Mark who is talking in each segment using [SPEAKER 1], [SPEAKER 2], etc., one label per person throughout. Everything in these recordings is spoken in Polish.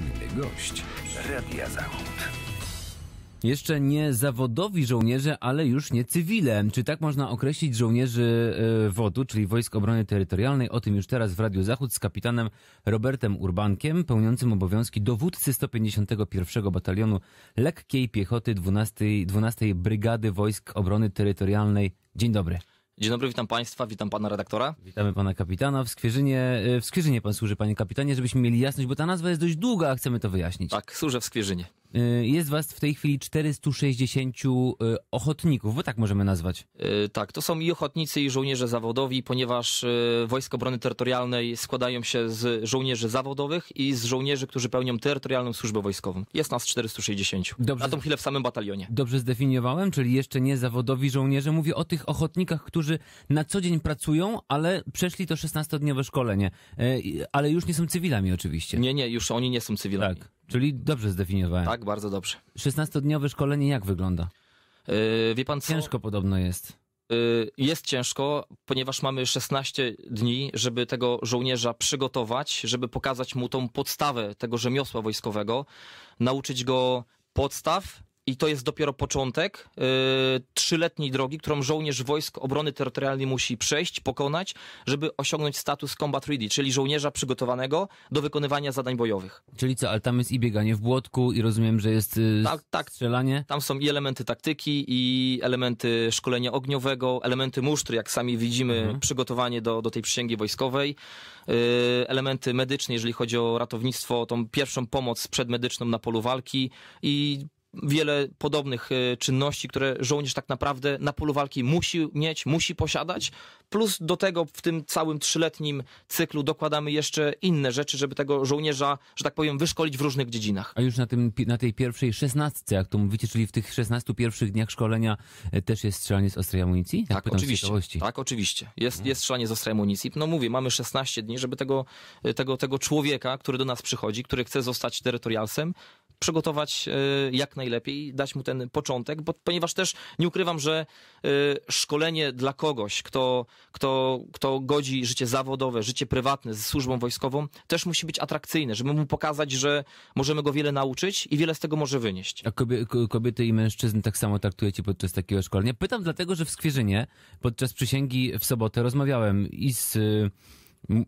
[SPEAKER 1] poranny gość Radia Zachód. Jeszcze nie zawodowi żołnierze, ale już nie cywile. Czy tak można określić żołnierzy e, WOD-u, czyli Wojsk Obrony Terytorialnej? O tym już teraz w Radiu Zachód z kapitanem Robertem Urbankiem, pełniącym obowiązki dowódcy 151 Batalionu Lekkiej Piechoty 12, 12 Brygady Wojsk Obrony Terytorialnej. Dzień dobry.
[SPEAKER 2] Dzień dobry, witam Państwa, witam Pana redaktora.
[SPEAKER 1] Witamy Pana kapitana. W Skwierzynie, e, w Skwierzynie Pan służy, Panie kapitanie, żebyśmy mieli jasność, bo ta nazwa jest dość długa, a chcemy to wyjaśnić. Tak,
[SPEAKER 2] służę w Skwierzynie.
[SPEAKER 1] Y, jest was w tej chwili 460 y, ochotników, bo tak możemy nazwać.
[SPEAKER 2] Y, tak, to są i ochotnicy, i żołnierze zawodowi, ponieważ Wojsko Obrony Terytorialnej składają się z żołnierzy zawodowych i z żołnierzy, którzy pełnią terytorialną służbę wojskową. Jest nas 460. Dobrze, Na tą chwilę w samym batalionie.
[SPEAKER 1] Dobrze zdefiniowałem, czyli jeszcze nie zawodowi żołnierze. Mówię o tych ochotnikach, którzy na co dzień pracują, ale przeszli to 16-dniowe szkolenie. Ale już nie są cywilami oczywiście. Nie, nie, już oni nie są cywilami. Tak. Czyli dobrze zdefiniowałem. Tak, bardzo dobrze. 16-dniowe szkolenie jak wygląda? Yy, wie pan co? Ciężko podobno jest.
[SPEAKER 2] Yy, jest ciężko, ponieważ mamy 16 dni, żeby tego żołnierza przygotować, żeby pokazać mu tą podstawę tego rzemiosła wojskowego, nauczyć go podstaw, i to jest dopiero początek y, trzyletniej drogi, którą żołnierz Wojsk Obrony Terytorialnej musi przejść, pokonać, żeby osiągnąć status Combat Ready, czyli żołnierza przygotowanego do wykonywania zadań bojowych.
[SPEAKER 1] Czyli co, ale tam jest i bieganie w błotku i rozumiem, że jest y, tak,
[SPEAKER 2] tak. strzelanie? Tam są i elementy taktyki, i elementy szkolenia ogniowego, elementy musztry, jak sami widzimy, mhm. przygotowanie do, do tej przysięgi wojskowej, y, elementy medyczne, jeżeli chodzi o ratownictwo, tą pierwszą pomoc przedmedyczną na polu walki i wiele podobnych y, czynności, które żołnierz tak naprawdę na polu walki musi mieć, musi posiadać. Plus do tego w tym całym trzyletnim cyklu dokładamy jeszcze inne rzeczy, żeby tego żołnierza, że tak powiem, wyszkolić w różnych dziedzinach.
[SPEAKER 1] A już na, tym, na tej pierwszej szesnastce, jak to mówicie, czyli w tych 16 pierwszych dniach szkolenia e, też jest strzelanie z ostrej amunicji? Tak, tak oczywiście.
[SPEAKER 2] Tak, oczywiście. Jest, mhm. jest strzelanie z ostrej amunicji. No mówię, mamy 16 dni, żeby tego, e, tego, tego człowieka, który do nas przychodzi, który chce zostać terytorialsem, przygotować e, jak najlepiej, dać mu ten początek, bo, ponieważ też nie ukrywam, że e, szkolenie dla kogoś, kto, kto, kto godzi życie zawodowe, życie prywatne z służbą wojskową, też musi być atrakcyjne, żeby mu pokazać, że możemy go wiele nauczyć i wiele z tego może wynieść.
[SPEAKER 1] A kobiety i mężczyzn tak samo traktujecie podczas takiego szkolenia? Pytam dlatego, że w Skwierzynie podczas przysięgi w sobotę rozmawiałem i z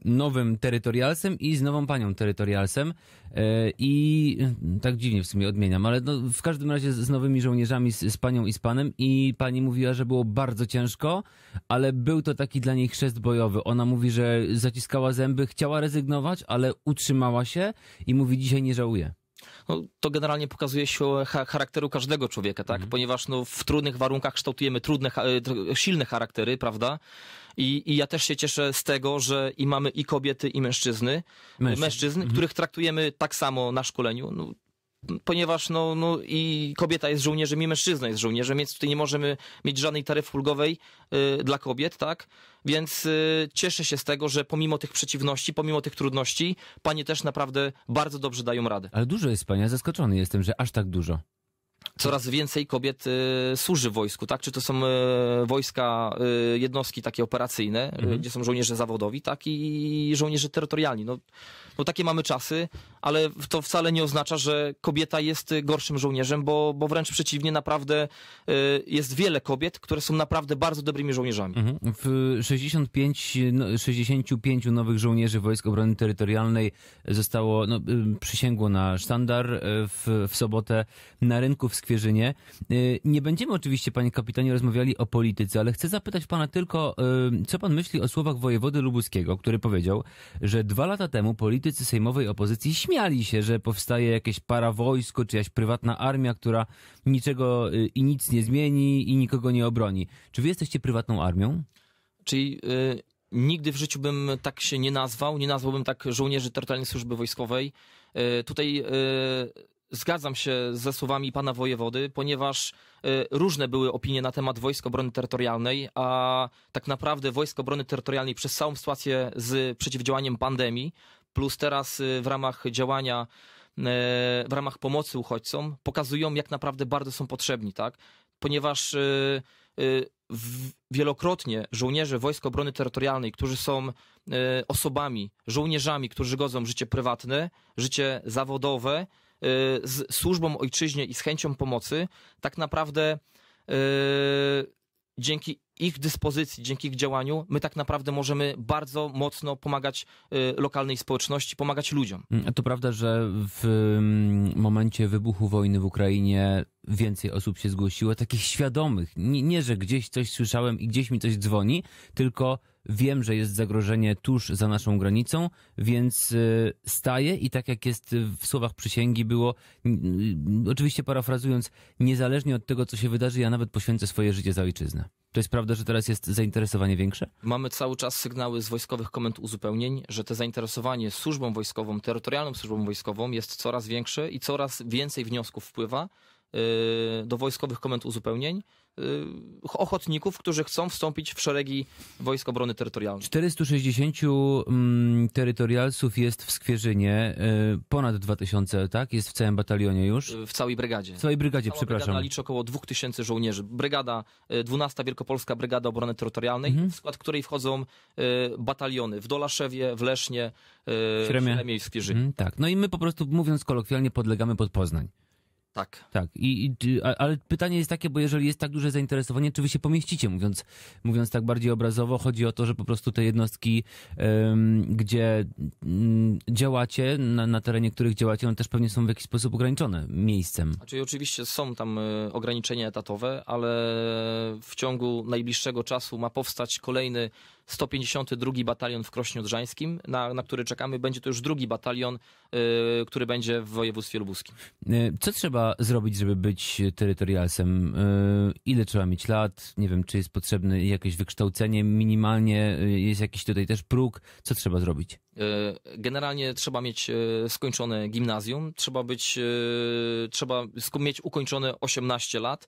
[SPEAKER 1] nowym terytorialsem i z nową panią terytorialsem. E, I e, tak dziwnie w sumie odmieniam, ale no, w każdym razie z nowymi żołnierzami, z, z panią i z panem. I pani mówiła, że było bardzo ciężko, ale był to taki dla niej chrzest bojowy. Ona mówi, że zaciskała zęby, chciała rezygnować, ale utrzymała się i mówi, dzisiaj
[SPEAKER 2] nie żałuje no, to generalnie pokazuje się charakteru każdego człowieka, tak? Mhm. Ponieważ no, w trudnych warunkach kształtujemy trudne, e, silne charaktery, prawda? I, I ja też się cieszę z tego, że i mamy i kobiety, i mężczyzny, mężczyzn, mężczyzn mhm. których traktujemy tak samo na szkoleniu. No, ponieważ no, no i kobieta jest żołnierzem i mężczyzna jest żołnierzem, więc tutaj nie możemy mieć żadnej taryfy ulgowej y, dla kobiet, tak? Więc y, cieszę się z tego, że pomimo tych przeciwności, pomimo tych trudności, panie też naprawdę bardzo dobrze dają radę.
[SPEAKER 1] Ale dużo jest pani, zaskoczony jestem, że aż tak dużo
[SPEAKER 2] coraz więcej kobiet y, służy w wojsku, tak? Czy to są y, wojska, y, jednostki takie operacyjne, y, mhm. gdzie są żołnierze zawodowi, tak? I żołnierze terytorialni. No, no takie mamy czasy, ale to wcale nie oznacza, że kobieta jest y, gorszym żołnierzem, bo, bo wręcz przeciwnie, naprawdę y, jest wiele kobiet, które są naprawdę bardzo dobrymi żołnierzami.
[SPEAKER 1] Mhm. W 65, 65 no, nowych żołnierzy Wojsk Obrony Terytorialnej zostało, no, y, przysięgło na sztandar w, w sobotę na rynku w Skwierzynie. Nie będziemy oczywiście, panie kapitanie, rozmawiali o polityce, ale chcę zapytać pana tylko, co pan myśli o słowach wojewody lubuskiego, który powiedział, że dwa lata temu polityka politycy sejmowej opozycji śmiali się, że powstaje jakieś parawojsko, czy jakaś prywatna armia, która niczego y, i nic nie zmieni i nikogo nie obroni. Czy wy jesteście prywatną armią?
[SPEAKER 2] Czyli y, nigdy w życiu bym tak się nie nazwał, nie nazwałbym tak żołnierzy terytorialnej służby wojskowej. Y, tutaj y, zgadzam się ze słowami pana wojewody, ponieważ y, różne były opinie na temat Wojsk Obrony Terytorialnej, a tak naprawdę wojsko Obrony Terytorialnej przez całą sytuację z przeciwdziałaniem pandemii plus teraz y, w ramach działania y, w ramach pomocy uchodźcom pokazują, jak naprawdę bardzo są potrzebni, tak? Ponieważ y, wielokrotnie żołnierze Wojsk Obrony Terytorialnej, którzy są osobami, żołnierzami, którzy godzą życie prywatne, życie zawodowe z służbą ojczyźnie i z chęcią pomocy, tak naprawdę dzięki ich dyspozycji, dzięki ich działaniu, my tak naprawdę możemy bardzo mocno pomagać y, lokalnej społeczności, pomagać ludziom.
[SPEAKER 1] Mm, to prawda, że w mm, momencie wybuchu wojny w Ukrainie więcej osób się zgłosiło, takich świadomych. Nie, nie że gdzieś coś słyszałem i gdzieś mi coś dzwoni, tylko Wiem, że jest zagrożenie tuż za naszą granicą, więc y, staję i tak jak jest w słowach przysięgi było, oczywiście parafrazując, niezależnie od tego, co się wydarzy, ja nawet poświęcę swoje życie za ojczyznę. To jest prawda, że teraz jest zainteresowanie większe?
[SPEAKER 2] Mamy cały czas sygnały z wojskowych komend uzupełnień, że to zainteresowanie służbą wojskową, terytorialną służbą wojskową jest coraz większe i coraz więcej wniosków wpływa y, do wojskowych komend uzupełnień Y, ochotników, którzy chcą wstąpić w szeregi Wojsk Obrony Terytorialnej.
[SPEAKER 1] 460 mm, terytorialsów jest w Skwierzynie, y, ponad 2000, tak? Jest w całym batalionie już?
[SPEAKER 2] Y, w całej brygadzie. W całej brygadzie, Cała przepraszam. Brygada liczy około 2000 żołnierzy. Brygada 12 Wielkopolska Brygada Obrony Terytorialnej, mhm. w skład której wchodzą bataliony w Dolaszewie, w Lesznie, w Śremie, w Śremie i w Skwierzynie. Mm,
[SPEAKER 1] tak. No i my po prostu, mówiąc kolokwialnie, podlegamy pod Poznań. Tak. Tak. I, i, ale pytanie jest takie, bo jeżeli jest tak duże zainteresowanie, czy wy się pomieścicie, mówiąc, mówiąc tak bardziej obrazowo, chodzi o to, że po prostu te jednostki, ym, gdzie ym, mm, działacie, na, na, terenie których działacie, one też pewnie są w jakiś sposób ograniczone miejscem.
[SPEAKER 2] Znaczy, oczywiście są tam y, ograniczenia etatowe, ale w ciągu najbliższego czasu ma powstać kolejny 152 Batalion w Krośnie Drzańskim, na, na który czekamy. Będzie to już drugi batalion, yy, który będzie w województwie lubuskim.
[SPEAKER 1] Y, co trzeba zrobić, żeby być terytorialsem? Yy, ile trzeba mieć lat? Nie wiem, czy jest potrzebne jakieś wykształcenie minimalnie? Y, jest jakiś tutaj też próg? Co trzeba zrobić?
[SPEAKER 2] Y, generalnie trzeba mieć skończone gimnazjum, trzeba być, trzeba mieć ukończone 18 lat,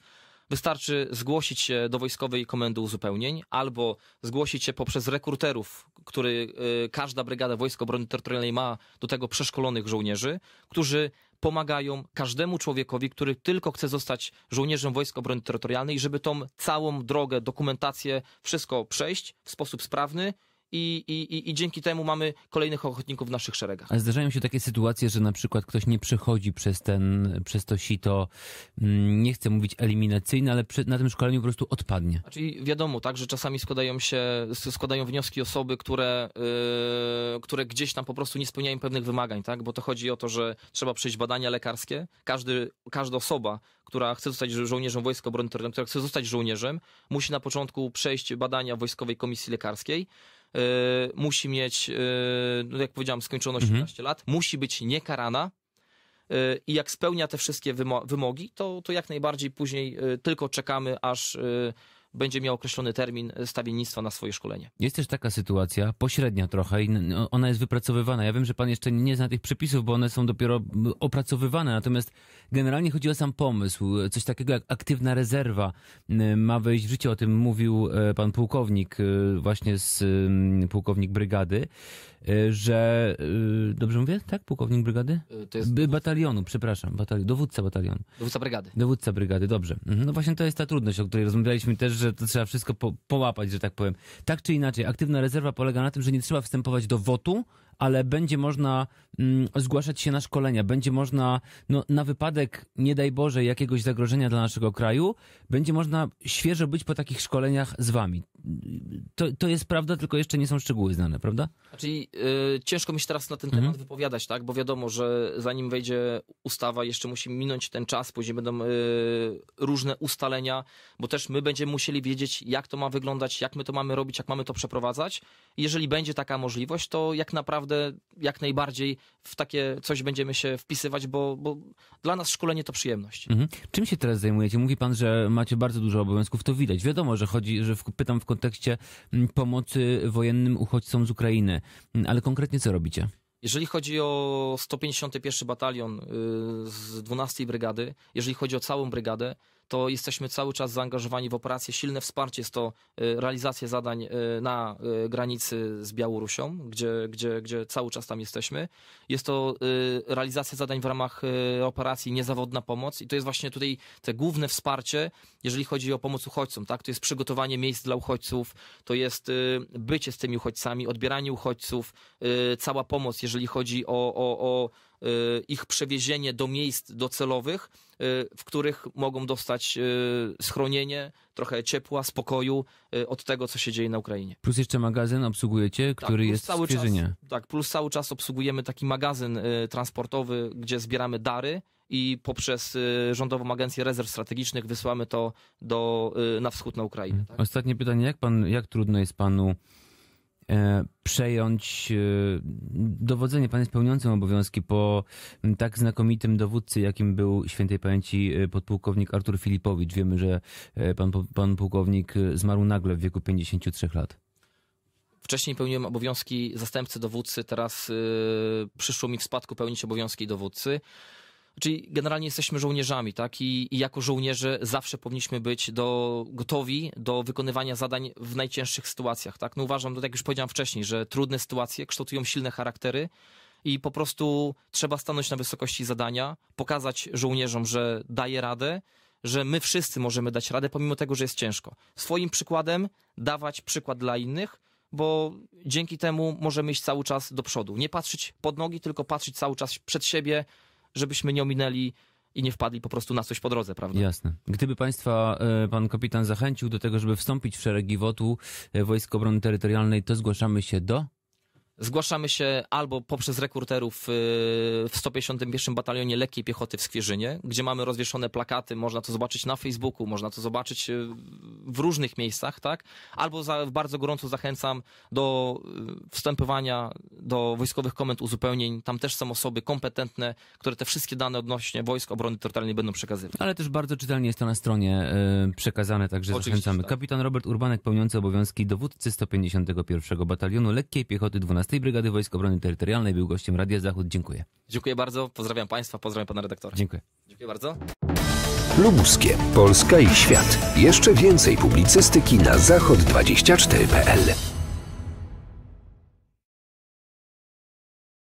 [SPEAKER 2] Wystarczy zgłosić się do Wojskowej Komendy Uzupełnień albo zgłosić się poprzez rekruterów, który y, każda brygada Wojsk Obrony Terytorialnej ma do tego przeszkolonych żołnierzy, którzy pomagają każdemu człowiekowi, który tylko chce zostać żołnierzem Wojsk Obrony Terytorialnej, żeby tą całą drogę, dokumentację, wszystko przejść w sposób sprawny i, i, i dzięki temu mamy kolejnych ochotników w naszych szeregach.
[SPEAKER 1] A zdarzają się takie sytuacje, że na przykład ktoś nie przechodzi przez ten, przez to sito, mm, nie chcę mówić eliminacyjne, ale przy, na tym szkoleniu po prostu odpadnie.
[SPEAKER 2] Czyli znaczy, wiadomo, tak, że czasami składają się, składają wnioski osoby, które, yy, które gdzieś tam po prostu nie spełniają pewnych wymagań, tak, bo to chodzi o to, że trzeba przejść badania lekarskie. Każdy, każda osoba, która chce zostać żołnierzem Wojska Obrony Terytorialnej, która chce zostać żołnierzem, musi na początku przejść badania Wojskowej Komisji Lekarskiej, Y, musi mieć, y, no jak powiedziałam, skończono 18 mhm. lat, musi być niekarana, y, i jak spełnia te wszystkie wymogi, to, to jak najbardziej później tylko czekamy, aż będzie miał określony termin stawiennictwa na swoje szkolenie.
[SPEAKER 1] Jest też taka sytuacja, pośrednia trochę i ona jest wypracowywana. Ja wiem, że pan jeszcze nie zna tych przepisów, bo one są dopiero opracowywane, natomiast generalnie chodzi o sam pomysł. Coś takiego jak aktywna rezerwa ma wejść w życie, o tym mówił e, pan pułkownik, e, właśnie z pułkownik brygady, e, że dobrze mówię? Tak? Pułkownik brygady? To jest... Batalionu, przepraszam, dowódca batalionu. Dowódca brygady. Dowódca brygady, dobrze. Mhm. No właśnie to jest ta trudność, o której rozmawialiśmy też, że to trzeba wszystko po, połapać, że tak powiem. Tak czy inaczej, aktywna rezerwa polega na tym, że nie trzeba wstępować do wotu, ale będzie można mm, zgłaszać się na szkolenia, będzie można, no, na wypadek, nie daj Boże, jakiegoś zagrożenia dla naszego kraju, będzie można świeżo być po takich szkoleniach z wami to, to jest prawda, tylko jeszcze nie są szczegóły znane, prawda?
[SPEAKER 2] Czyli znaczy, y, ciężko mi się teraz na ten mhm. temat mhm. wypowiadać, tak? Bo wiadomo, że zanim wejdzie ustawa, jeszcze musi minąć ten czas, później będą y, różne ustalenia, bo też my będziemy musieli wiedzieć, jak to ma wyglądać, jak my to mamy robić, jak mamy to przeprowadzać. Jeżeli będzie taka możliwość, to jak naprawdę, jak najbardziej w takie coś będziemy się wpisywać, bo, bo dla nas szkolenie to przyjemność.
[SPEAKER 1] Mhm. Czym się teraz zajmujecie? Mówi pan, że macie bardzo dużo obowiązków, to widać. Wiadomo, że chodzi, że w, pytam w kontekście mm, pomocy wojennym uchodźcom z Ukrainy. Mm, ale konkretnie co robicie?
[SPEAKER 2] Jeżeli chodzi o 151 batalion y, z 12 brygady, jeżeli chodzi o całą brygadę, to jesteśmy cały czas zaangażowani w operację Silne wsparcie jest to y, realizacja zadań y, na y, granicy z Białorusią, gdzie, gdzie, gdzie cały czas tam jesteśmy. Jest to realizacja zadań w ramach operacji niezawodna pomoc i to jest właśnie tutaj te główne wsparcie, jeżeli chodzi o pomoc uchodźcom. Tak? To jest przygotowanie miejsc dla uchodźców, to jest bycie z tymi uchodźcami, odbieranie uchodźców, cała pomoc, jeżeli chodzi o, o, o Y, ich przewiezienie do miejsc docelowych, y, w których mogą dostać y, schronienie, trochę ciepła, spokoju od tego, co się dzieje na Ukrainie.
[SPEAKER 1] Plus jeszcze magazyn obsługujecie, tak, który jest cały w Świeżynie.
[SPEAKER 2] Czas, tak, plus cały czas obsługujemy taki magazyn transportowy, gdzie zbieramy dary i poprzez Rządową Agencję Rezerw Strategicznych wysyłamy to do, na wschód na Ukrainę. Mhm.
[SPEAKER 1] Tak? Ostatnie pytanie, jak, pan, jak trudno jest panu E, przejąć e, dowodzenie. Pan jest pełniącym obowiązki po tak znakomitym dowódcy, jakim był świętej pamięci e, podpułkownik Artur Filipowicz. Wiemy, że pan, pan pułkownik zmarł nagle w wieku 53 lat.
[SPEAKER 2] Wcześniej pełniłem obowiązki zastępcy dowódcy, teraz yy, przyszło mi w spadku pełnić obowiązki dowódcy. Czyli generalnie jesteśmy żołnierzami, tak? I, I, jako żołnierze zawsze powinniśmy być do, gotowi do wykonywania zadań w najcięższych sytuacjach, tak? No uważam, no tak jak już powiedziałem wcześniej, że trudne sytuacje kształtują silne charaktery i po prostu trzeba stanąć na wysokości zadania, pokazać żołnierzom, że daje radę, że my wszyscy możemy dać radę, pomimo tego, że jest ciężko. Swoim przykładem dawać przykład dla innych, bo dzięki temu możemy iść cały czas do przodu. Nie patrzeć pod nogi, tylko patrzeć cały czas przed siebie, żebyśmy nie ominęli i nie wpadli po prostu na coś po drodze, prawda?
[SPEAKER 1] Jasne. Gdyby Państwa e, Pan Kapitan zachęcił do tego, żeby wstąpić w szeregi wotu u e, Wojsk Obrony Terytorialnej, to zgłaszamy się do...
[SPEAKER 2] Zgłaszamy się albo poprzez rekurterów y, w 151 Batalionie Lekkiej Piechoty w Skwierzynie, gdzie mamy rozwieszone plakaty, można to zobaczyć na Facebooku, można to zobaczyć y, w różnych miejscach, tak? Albo za, bardzo gorąco zachęcam do y, wstępowania do wojskowych komend uzupełnień. Tam też są osoby kompetentne, które te wszystkie dane odnośnie Wojsk Obrony Terytorialnej będą przekazywać.
[SPEAKER 1] Ale też bardzo czytelnie jest to na stronie przekazane, także Oczywiście, zachęcamy. Tak. Kapitan Robert Urbanek, pełniący obowiązki dowódcy 151 Batalionu Lekkiej Piechoty 12 12 Brygady Wojsk Obrony Terytorialnej. Był gościem Radia Zachód. Dziękuję.
[SPEAKER 2] Dziękuję bardzo. Pozdrawiam Państwa. Pozdrawiam Pana redaktora. Dziękuję. Dziękuję bardzo.
[SPEAKER 1] Lubuskie. Polska i świat.
[SPEAKER 2] Jeszcze więcej publicystyki na zachod24.pl